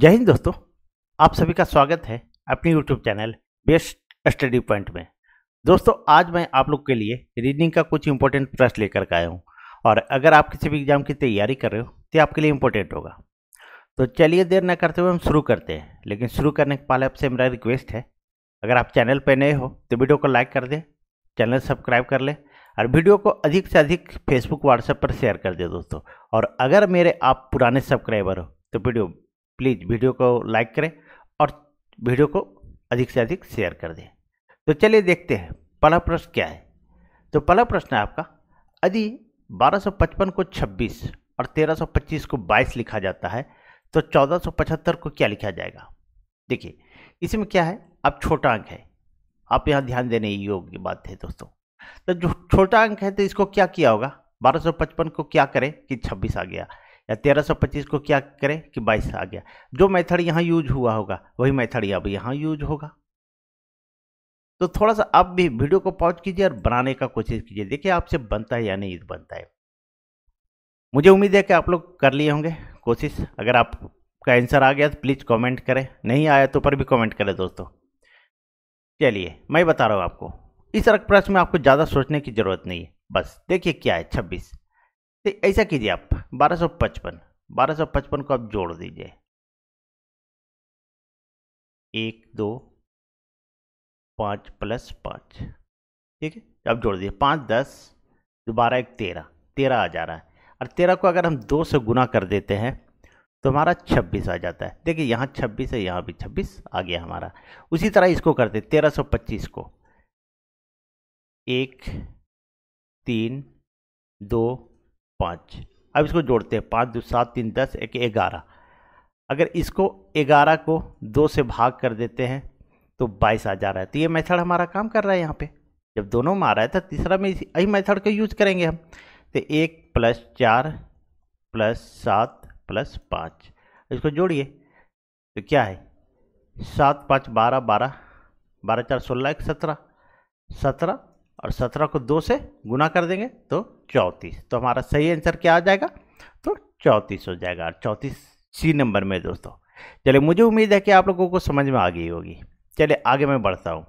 जय हिंद दोस्तों आप सभी का स्वागत है अपने YouTube channel best study point में दोस्तों आज मैं आप लोग के लिए रीजनिंग का कुछ इंपॉर्टेंट प्रश्न लेकर के आया हूँ और अगर आप किसी भी एग्ज़ाम की तैयारी कर रहे हो तो आपके लिए इम्पोर्टेंट होगा तो चलिए देर न करते हुए हम शुरू करते हैं लेकिन शुरू करने के पहले आपसे मेरा रिक्वेस्ट है अगर आप चैनल पर नए हो तो वीडियो को लाइक कर दें चैनल सब्सक्राइब कर लें और वीडियो को अधिक से अधिक फेसबुक व्हाट्सएप पर शेयर कर दें दोस्तों और अगर मेरे आप पुराने सब्सक्राइबर हो तो वीडियो प्लीज़ वीडियो को लाइक करें और वीडियो को अधिक से अधिक शेयर कर दें तो चलिए देखते हैं पहला प्रश्न क्या है तो पहला प्रश्न है आपका यदि 1255 को 26 और 1325 को 22 लिखा जाता है तो 1475 को क्या लिखा जाएगा देखिए इसमें क्या है अब छोटा अंक है आप यहाँ ध्यान देने योग्य बात है दोस्तों तो जो छोटा अंक है तो इसको क्या किया होगा 1255 को क्या करें कि 26 आ गया या 1325 को क्या करें कि 22 आ गया जो मेथड यहाँ यूज हुआ होगा वही मेथड अब यहाँ यूज होगा तो थोड़ा सा आप भी वीडियो को पॉज कीजिए और बनाने का कोशिश कीजिए देखिए आपसे बनता है या नहीं बनता है मुझे उम्मीद है कि आप लोग कर लिए होंगे कोशिश अगर आपका आंसर आ गया तो प्लीज़ कमेंट करें नहीं आया तो पर भी कमेंट करें दोस्तों चलिए मैं बता रहा हूँ आपको इस प्रश्न में आपको ज़्यादा सोचने की ज़रूरत नहीं है बस देखिए क्या है छब्बीस तो ऐसा कीजिए आप 1255 1255 को आप जोड़ दीजिए एक दो पाँच प्लस पाँच ठीक है आप जोड़ दीजिए पाँच दस दोबारा एक तेरह तेरह आ जा रहा है और तेरह को अगर हम दो से गुना कर देते हैं तो हमारा छब्बीस आ जाता है देखिए यहाँ छब्बीस है यहाँ भी छब्बीस आ गया हमारा उसी तरह इसको करते तेरह सौ पच्चीस को एक तीन दो पाँच अब इसको जोड़ते हैं पाँच दो सात तीन दस एक ग्यारह अगर इसको ग्यारह को दो से भाग कर देते हैं तो बाईस आ जा रहा है तो ये मेथड हमारा काम कर रहा है यहाँ पे जब दोनों में आ रहा है तो तीसरा में यही मेथड को यूज करेंगे हम तो एक प्लस चार प्लस सात प्लस पाँच इसको जोड़िए तो क्या है सात पाँच बारह बारह बारह चार सोलह एक सत्रह सत्रह और सत्रह को दो से गुना कर देंगे तो चौंतीस तो हमारा सही आंसर क्या आ जाएगा तो चौंतीस हो जाएगा और चौंतीस सी नंबर में दोस्तों चलिए मुझे उम्मीद है कि आप लोगों को समझ में आ गई होगी चलिए आगे मैं बढ़ता हूँ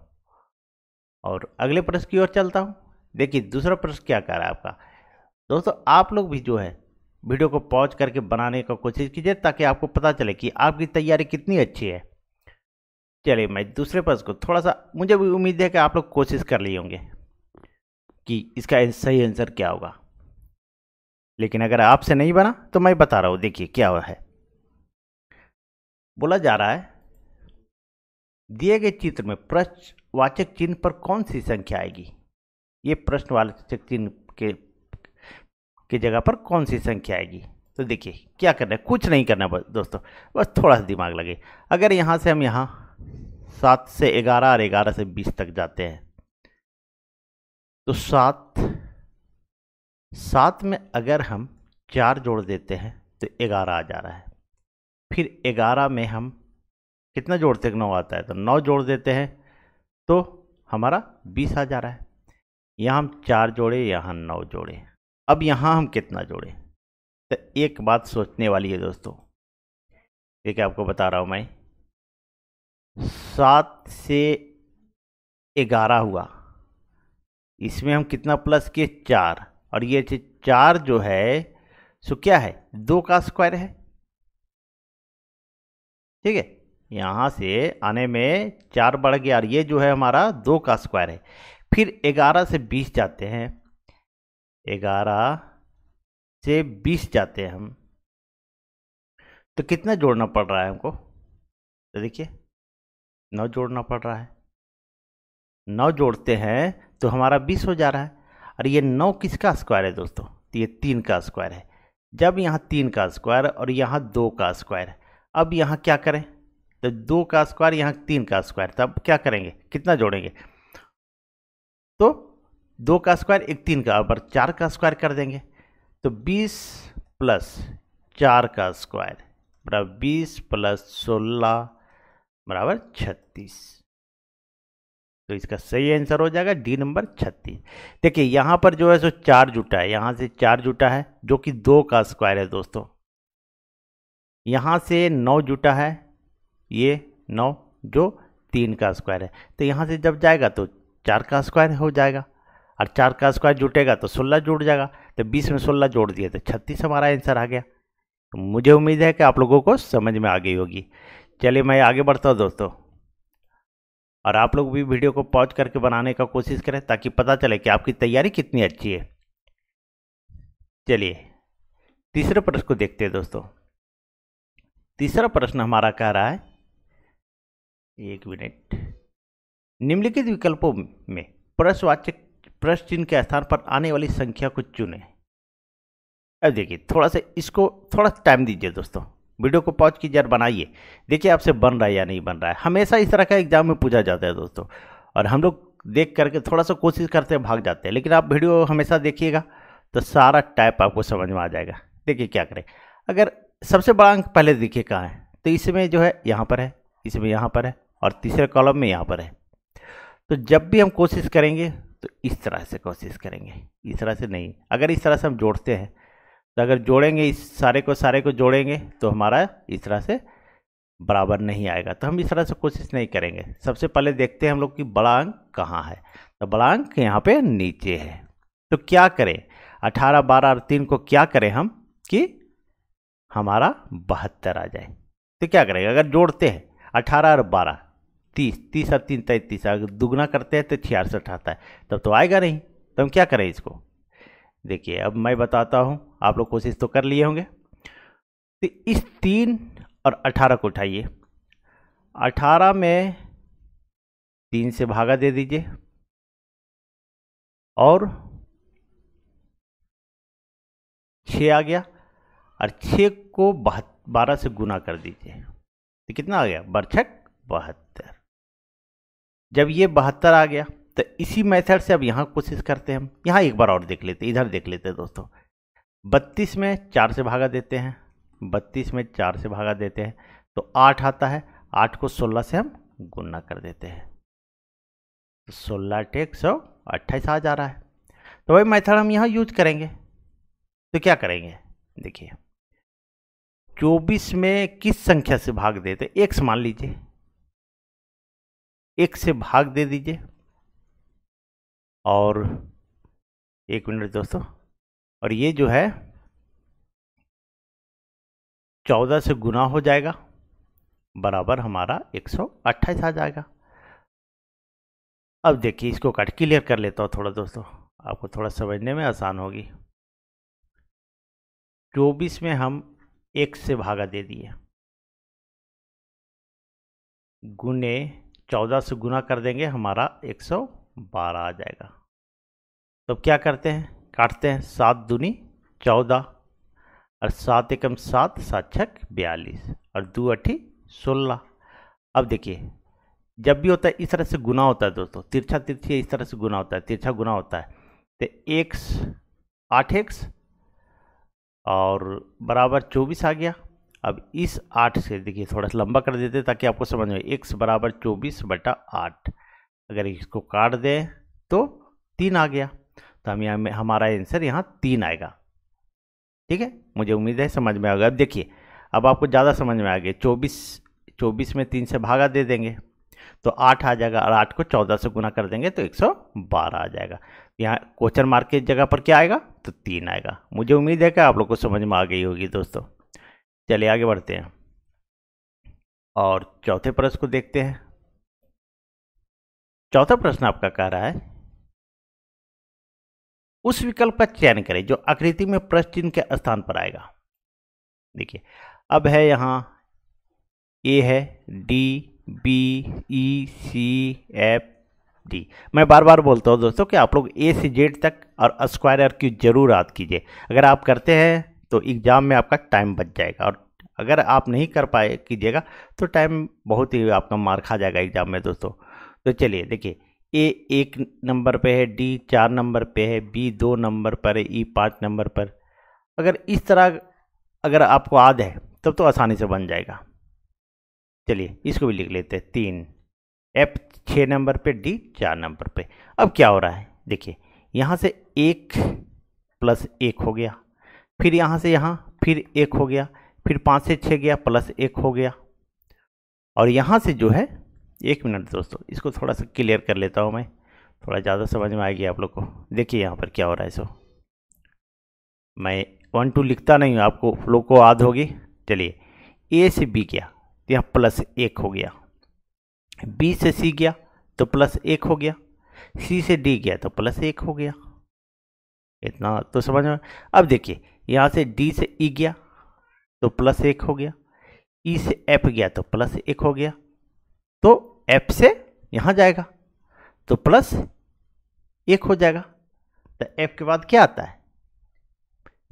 और अगले प्रश्न की ओर चलता हूँ देखिए दूसरा प्रश्न क्या कह रहा है आपका दोस्तों आप लोग भी जो है वीडियो को पॉज करके बनाने का कोशिश कीजिए ताकि आपको पता चले कि आपकी तैयारी कितनी अच्छी है चलिए मैं दूसरे प्रश्न को थोड़ा सा मुझे भी उम्मीद है कि आप लोग कोशिश कर लिए होंगे कि इसका सही आंसर क्या होगा लेकिन अगर आपसे नहीं बना तो मैं बता रहा हूँ देखिए क्या हुआ है बोला जा रहा है दिए गए चित्र में प्रश्नवाचक चिन्ह पर कौन सी संख्या आएगी ये प्रश्नवाचक चिन्ह के की जगह पर कौन सी संख्या आएगी तो देखिए क्या करना है कुछ नहीं करना बस दोस्तों बस थोड़ा सा दिमाग लगे अगर यहाँ से हम यहाँ सात से ग्यारह और ग्यारह से बीस तक जाते हैं तो सात सात में अगर हम चार जोड़ देते हैं तो ग्यारह आ जा रहा है फिर ग्यारह में हम कितना जोड़ते नौ आता है तो नौ जोड़ देते हैं तो हमारा बीस आ जा रहा है यहाँ हम चार जोड़े यहाँ नौ जोड़े अब यहाँ हम कितना जोड़े तो एक बात सोचने वाली है दोस्तों देखिए आपको बता रहा हूँ मैं सात से ग्यारह हुआ इसमें हम कितना प्लस किए चार और ये चार जो है सो क्या है दो का स्क्वायर है ठीक है यहाँ से आने में चार बढ़ गया और ये जो है हमारा दो का स्क्वायर है फिर ग्यारह से बीस जाते हैं ग्यारह से बीस जाते हैं हम तो कितना जोड़ना पड़ रहा है हमको तो देखिए नौ जोड़ना पड़ रहा है नौ जोड़ते हैं तो हमारा बीस हो जा रहा है और ये नौ किसका स्क्वायर है दोस्तों तो ये तीन का स्क्वायर है जब यहाँ तीन का स्क्वायर और यहाँ दो का स्क्वायर अब यहाँ क्या करें तो दो का स्क्वायर यहाँ तीन का स्क्वायर तो अब क्या करेंगे कितना जोड़ेंगे तो दो का स्क्वायर एक तीन का और चार का स्क्वायर कर देंगे तो बीस प्लस चार का स्क्वायर बराबर बीस प्लस सोलह बराबर छत्तीस तो इसका सही आंसर हो जाएगा डी नंबर छत्तीस देखिए यहाँ पर जो है सो चार जुटा है यहाँ से चार जुटा है जो कि दो का स्क्वायर है दोस्तों यहाँ से नौ जुटा है ये नौ जो तीन का स्क्वायर है तो यहाँ से जब जाएगा तो चार का स्क्वायर हो जाएगा और चार का स्क्वायर जुटेगा तो सोलह जुट जाएगा तो बीस में सोलह जोड़ दिए तो छत्तीस हमारा आंसर आ गया तो मुझे उम्मीद है कि आप लोगों को समझ में आ गई होगी चलिए मैं आगे बढ़ता हूँ दोस्तों और आप लोग भी वीडियो को पॉज करके बनाने का कोशिश करें ताकि पता चले कि आपकी तैयारी कितनी अच्छी है चलिए तीसरे प्रश्न को देखते हैं दोस्तों तीसरा प्रश्न हमारा कह रहा है एक मिनट निम्नलिखित विकल्पों में प्रश्नवाचक प्रश्न चिन्ह के स्थान पर आने वाली संख्या को चुने अब देखिए थोड़ा सा इसको थोड़ा टाइम दीजिए दोस्तों वीडियो को पॉज कीजिए और बनाइए देखिए आपसे बन रहा है या नहीं बन रहा है हमेशा इस तरह का एग्जाम में पूछा जाता है दोस्तों और हम लोग देख करके थोड़ा सा कोशिश करते हैं भाग जाते हैं लेकिन आप वीडियो हमेशा देखिएगा तो सारा टाइप आपको समझ में आ जाएगा देखिए क्या करें अगर सबसे बड़ा अंक पहले देखिए कहाँ है तो इसमें जो है यहाँ पर है इसमें यहाँ पर है और तीसरे कॉलम में यहाँ पर है तो जब भी हम कोशिश करेंगे तो इस तरह से कोशिश करेंगे इस तरह से नहीं अगर इस तरह से हम जोड़ते हैं तो अगर जोड़ेंगे इस सारे को सारे को जोड़ेंगे तो हमारा इस तरह से बराबर नहीं आएगा तो हम इस तरह से कोशिश नहीं करेंगे सबसे पहले देखते हैं हम लोग कि बड़ा अंक कहाँ है तो बड़ा अंक यहाँ पे नीचे है तो क्या करें अठारह बारह और तीन को क्या करें हम कि हमारा बहत्तर आ जाए तो क्या करेंगे अगर जोड़ते हैं अठारह और बारह तीस तीस और तीन तैतीस अगर दुगना करते हैं तो छियासठ आता है तब तो आएगा नहीं तो हम क्या करें इसको देखिए अब मैं बताता हूँ आप लोग कोशिश तो कर लिए होंगे तो इस तीन और अठारह को उठाइए अठारह में तीन से भागा दे दीजिए और छः आ गया और छः को बारह से गुना कर दीजिए तो कितना आ गया बरछक बहत्तर जब ये बहत्तर आ गया तो इसी मेथड से अब यहाँ कोशिश करते हैं हम यहाँ एक बार और देख लेते इधर देख लेते दोस्तों बत्तीस में चार से भागा देते हैं बत्तीस में चार से भागा देते हैं तो आठ आता है आठ को सोलह से हम गुना कर देते हैं तो सोलह टेक सौ अट्ठाईस आ जा रहा है तो वही मेथड हम यहाँ यूज करेंगे तो क्या करेंगे देखिए चौबीस में किस संख्या से भाग देते एक्स मान लीजिए एक से भाग दे दीजिए और एक मिनट दोस्तों और ये जो है चौदह से गुना हो जाएगा बराबर हमारा एक सौ अट्ठाईस आ जाएगा अब देखिए इसको कट क्लियर कर लेता हूँ थोड़ा दोस्तों आपको थोड़ा समझने में आसान होगी चौबीस में हम एक से भागा दे दिए गुने चौदह से गुना कर देंगे हमारा एक सौ बारह आ जाएगा तो क्या करते हैं काटते हैं सात दूनी चौदह और सात एकम सात सात छक बयालीस और दो अठी सोलह अब देखिए जब भी होता है इस तरह से गुना होता है दोस्तों तिरछा तिरछी इस तरह से गुना होता है तिरछा गुना होता है तो एक आठ एक्स और बराबर चौबीस आ गया अब इस आठ से देखिए थोड़ा सा लंबा कर देते ताकि आपको समझ में एक्स बराबर चौबीस बटा आठ अगर इसको काट दें तो तीन आ गया तो हम यहाँ हमारा आंसर यहाँ तीन आएगा ठीक है मुझे उम्मीद है समझ में आ गया अब देखिए अब आपको ज़्यादा समझ में आ गया चौबीस चौबीस में तीन से भागा दे देंगे तो आठ आ जाएगा और आठ को चौदह से गुना कर देंगे तो एक सौ बारह आ जाएगा यहाँ क्वेश्चन मार्क की जगह पर क्या आएगा तो तीन आएगा मुझे उम्मीद है कि आप लोग को समझ में आ गई होगी दोस्तों चलिए आगे बढ़ते हैं और चौथे प्रश्न को देखते हैं चौथा प्रश्न आपका कह रहा है उस विकल्प का चयन करें जो आकृति में प्रश्न चिन्ह के स्थान पर आएगा देखिए अब है यहां ए है D B E C F D मैं बार बार बोलता हूँ दोस्तों कि आप लोग ए से जेड तक और स्क्वायर आर क्यू जरूर याद कीजिए अगर आप करते हैं तो एग्ज़ाम में आपका टाइम बच जाएगा और अगर आप नहीं कर पाए कीजिएगा तो टाइम बहुत ही आपका मार खा जाएगा एग्ज़ाम में दोस्तों तो चलिए देखिए ए एक नंबर पे है डी चार नंबर पे है बी दो नंबर पर है ई पाँच नंबर पर अगर इस तरह अगर आपको याद है तब तो आसानी से बन जाएगा चलिए इसको भी लिख लेते हैं तीन एफ छः नंबर पे डी चार नंबर पे अब क्या हो रहा है देखिए यहाँ से एक प्लस एक हो गया फिर यहाँ से यहाँ फिर एक हो गया फिर पाँच से छः गया प्लस एक हो गया और यहाँ से जो है एक मिनट दोस्तों इसको थोड़ा सा क्लियर कर लेता हूँ मैं थोड़ा ज़्यादा समझ में आएगी आप लोग को देखिए यहाँ पर क्या हो रहा है सो मैं वन टू लिखता नहीं हूँ आपको लोग को याद होगी चलिए ए से बी गया तो यहाँ प्लस एक हो गया बी से सी गया तो प्लस एक हो गया सी से डी गया तो प्लस एक हो गया इतना तो समझ में अब देखिए यहाँ से डी से ई e गया तो प्लस एक हो गया ई e से एफ गया तो प्लस एक हो गया तो एफ से यहाँ जाएगा तो प्लस एक हो जाएगा तो एफ के बाद क्या आता है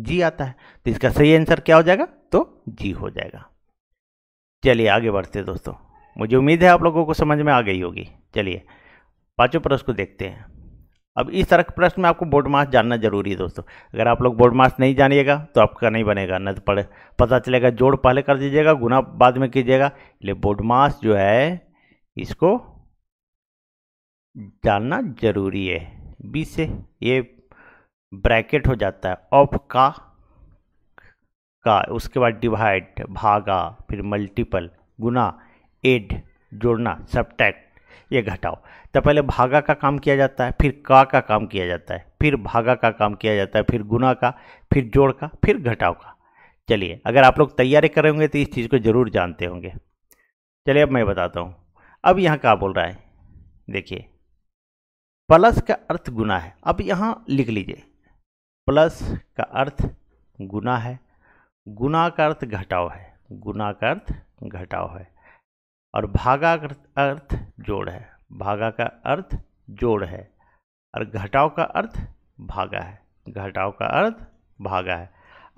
जी आता है तो इसका सही आंसर क्या हो जाएगा तो जी हो जाएगा चलिए आगे बढ़ते दोस्तों मुझे उम्मीद है आप लोगों को समझ में आ गई होगी चलिए पाँचों प्रश्न को देखते हैं अब इस तरह के प्रश्न में आपको बोर्ड मार्क्स जानना जरूरी है दोस्तों अगर आप लोग बोर्ड मार्क्स नहीं जानिएगा तो आपका नहीं बनेगा न तो पड़े पता चलेगा जोड़ पहले कर दीजिएगा गुना बाद में कीजिएगा इसलिए बोर्ड मार्क्स जो है इसको जानना जरूरी है बी से ये ब्रैकेट हो जाता है ऑफ का का उसके बाद डिवाइड भागा फिर मल्टीपल गुना एड जोड़ना सब्टैक्ट ये घटाओ तो पहले भागा का काम किया जाता है फिर का का काम किया जाता है फिर भागा का काम किया जाता है फिर गुना का फिर जोड़ का फिर घटाओ का चलिए अगर आप लोग तैयारी कर रहे होंगे तो इस चीज़ को ज़रूर जानते होंगे चलिए अब मैं बताता हूँ अब यहाँ क्या बोल रहा है देखिए प्लस का अर्थ गुना है अब यहाँ लिख लीजिए प्लस का अर्थ गुना है गुना का अर्थ घटाव है गुना का अर्थ घटाव है और भागा का अर्थ जोड़ है भागा का अर्थ जोड़ है और घटाव का अर्थ भागा है घटाव का अर्थ भागा है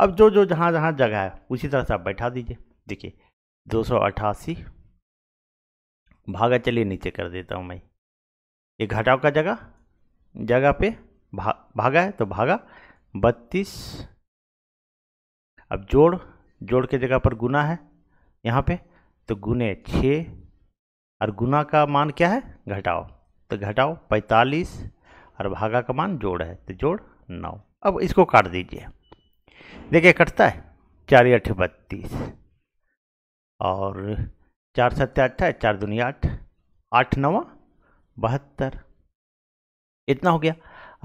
अब जो जो जहाँ जहाँ जगह है उसी तरह से आप बैठा दीजिए देखिए दो सौ भागा चलिए नीचे कर देता हूँ मैं ये घटाव का जगह जगह पे भा, भागा है तो भागा बत्तीस अब जोड़ जोड़ के जगह पर गुना है यहाँ पे तो गुने छः और गुना का मान क्या है घटाओ तो घटाओ पैंतालीस और भागा का मान जोड़ है तो जोड़ नौ अब इसको काट दीजिए देखिए कटता है चार अठ बत्तीस और चार सत्य अट्ठाईस चार दुनिया आठ आठ नवा बहत्तर इतना हो गया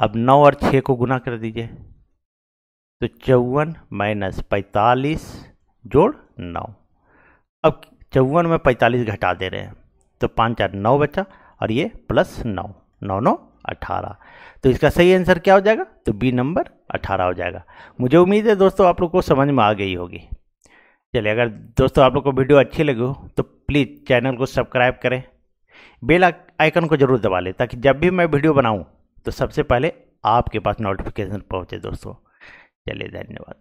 अब नौ और छः को गुना कर दीजिए तो चौवन माइनस पैंतालीस जोड़ नौ अब चौवन में पैंतालीस घटा दे रहे हैं तो पाँच चार नौ बचा और ये प्लस नौ नौ नौ अठारह तो इसका सही आंसर क्या हो जाएगा तो बी नंबर अठारह हो जाएगा मुझे उम्मीद है दोस्तों आप लोग को समझ में आ गई होगी चलिए अगर दोस्तों आप लोग को वीडियो अच्छी लगी हो तो प्लीज़ चैनल को सब्सक्राइब करें बेल आइकन को ज़रूर दबा लें ताकि जब भी मैं वीडियो बनाऊँ तो सबसे पहले आपके पास नोटिफिकेशन पहुँचे दोस्तों चलिए धन्यवाद